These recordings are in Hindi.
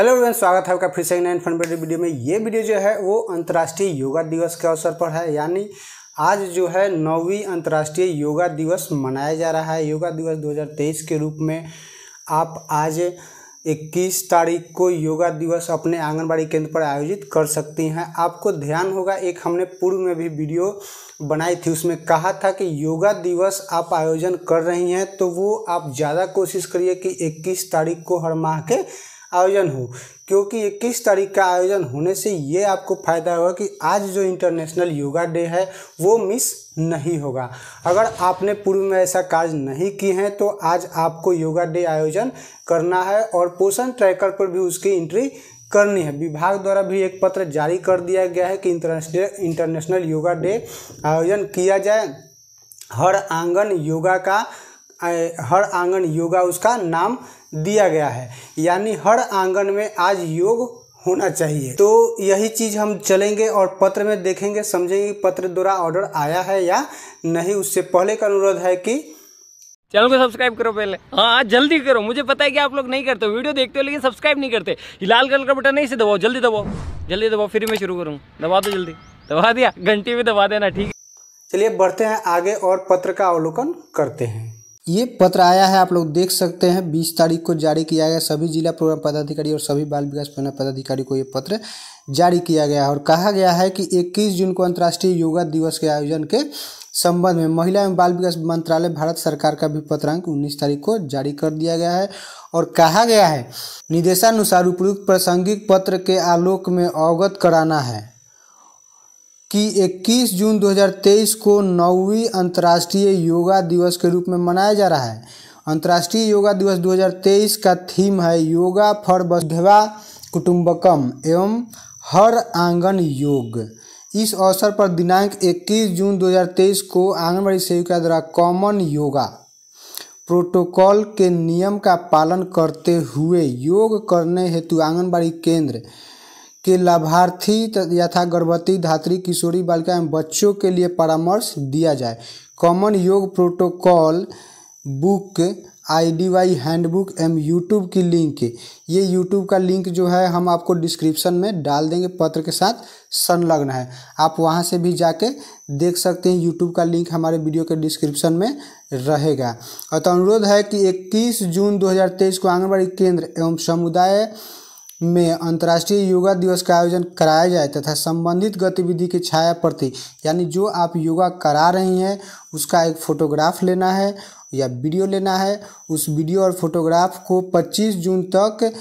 हेलो एवरीवन स्वागत है आपका फिर से नाइन फंड वीडियो में ये वीडियो जो है वो अंतर्राष्ट्रीय योगा दिवस के अवसर पर है यानी आज जो है नौवीं अंतर्राष्ट्रीय योगा दिवस मनाया जा रहा है योगा दिवस 2023 के रूप में आप आज 21 तारीख को योगा दिवस अपने आंगनबाड़ी केंद्र पर आयोजित कर सकती हैं आपको ध्यान होगा एक हमने पूर्व में भी वीडियो बनाई थी उसमें कहा था कि योगा दिवस आप आयोजन कर रही हैं तो वो आप ज़्यादा कोशिश करिए कि 21 तारीख को हर माह के आयोजन हो क्योंकि इक्कीस तारीख का आयोजन होने से ये आपको फ़ायदा होगा कि आज जो इंटरनेशनल योगा डे है वो मिस नहीं होगा अगर आपने पूर्व में ऐसा कार्य नहीं किए हैं तो आज आपको योगा डे आयोजन करना है और पोषण ट्रैकर पर भी उसकी एंट्री करनी है विभाग द्वारा भी एक पत्र जारी कर दिया गया है कि इंटरनेशनल इंटरनेशनल योगा डे आयोजन किया जाए हर आंगन योगा का हर आंगन योगा उसका नाम दिया गया है यानी हर आंगन में आज योग होना चाहिए तो यही चीज़ हम चलेंगे और पत्र में देखेंगे समझेंगे पत्र द्वारा ऑर्डर आया है या नहीं उससे पहले का अनुरोध है कि चैनल को सब्सक्राइब करो पहले हाँ जल्दी करो मुझे पता है कि आप लोग नहीं करते वीडियो देखते हो लेकिन सब्सक्राइब नहीं करते लाल कलर का बटन नहीं से दबाओ जल्दी दबाओ जल्दी दबाओ फिर मैं शुरू करूँ दबा दो जल्दी दबा दिया घंटी में दबा देना ठीक है चलिए बढ़ते हैं आगे और पत्र का अवलोकन करते हैं ये पत्र आया है आप लोग देख सकते हैं बीस तारीख को जारी किया गया सभी जिला प्रोग्राम पदाधिकारी और सभी बाल विकास योजना पदाधिकारी को ये पत्र जारी किया गया है और कहा गया है कि 21 जून को अंतर्राष्ट्रीय योगा दिवस के आयोजन के संबंध में महिला एवं बाल विकास मंत्रालय भारत सरकार का भी पत्रांक 19 तारीख को जारी कर दिया गया है और कहा गया है निर्देशानुसार उपयुक्त प्रासंगिक पत्र के आलोक में अवगत कराना है कि 21 जून 2023 को नौवीं अंतर्राष्ट्रीय योगा दिवस के रूप में मनाया जा रहा है अंतर्राष्ट्रीय योगा दिवस 2023 का थीम है योगा फॉर वसुधैवा कुटुम्बकम एवं हर आंगन योग इस अवसर पर दिनांक 21 जून 2023 को आंगनबाड़ी सेविका द्वारा कॉमन योगा प्रोटोकॉल के नियम का पालन करते हुए योग करने हेतु आंगनबाड़ी केंद्र के लाभार्थी यथा गर्भवती धात्री किशोरी बालिका एवं बच्चों के लिए परामर्श दिया जाए कॉमन योग protocol book I D Y handbook M YouTube की लिंक ये यूट्यूब का लिंक जो है हम आपको डिस्क्रिप्शन में डाल देंगे पत्र के साथ संलग्न है आप वहाँ से भी जाके देख सकते हैं यूट्यूब का लिंक हमारे वीडियो के डिस्क्रिप्शन में रहेगा और तो अनुरोध है कि 21 जून 2023 को आंगनबाड़ी केंद्र एवं समुदाय में अंतर्राष्ट्रीय योगा दिवस का आयोजन कराया जाए तथा संबंधित गतिविधि की छाया प्रति यानी जो आप योगा करा रही हैं उसका एक फोटोग्राफ लेना है या वीडियो लेना है उस वीडियो और फोटोग्राफ को 25 जून तक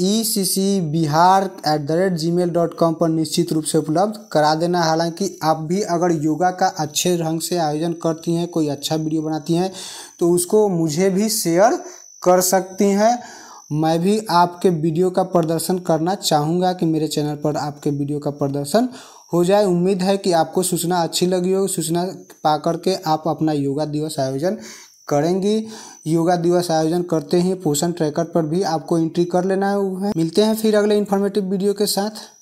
E C C Bihar at the rate Gmail dot com पर निश्चित रूप से उपलब्ध करा देना हालांकि आप भी अगर योगा का अच्छे ढंग से आयोजन करती हैं कोई अच्छा वीडियो बनाती हैं तो उसको मुझे भी शेयर कर सकती हैं मैं भी आपके वीडियो का प्रदर्शन करना चाहूँगा कि मेरे चैनल पर आपके वीडियो का प्रदर्शन हो जाए उम्मीद है कि आपको सूचना अच्छी लगी होगी सूचना पा करके आप अपना योगा दिवस आयोजन करेंगी योगा दिवस आयोजन करते ही पोषण ट्रैकर पर भी आपको एंट्री कर लेना है मिलते हैं फिर अगले इन्फॉर्मेटिव वीडियो के साथ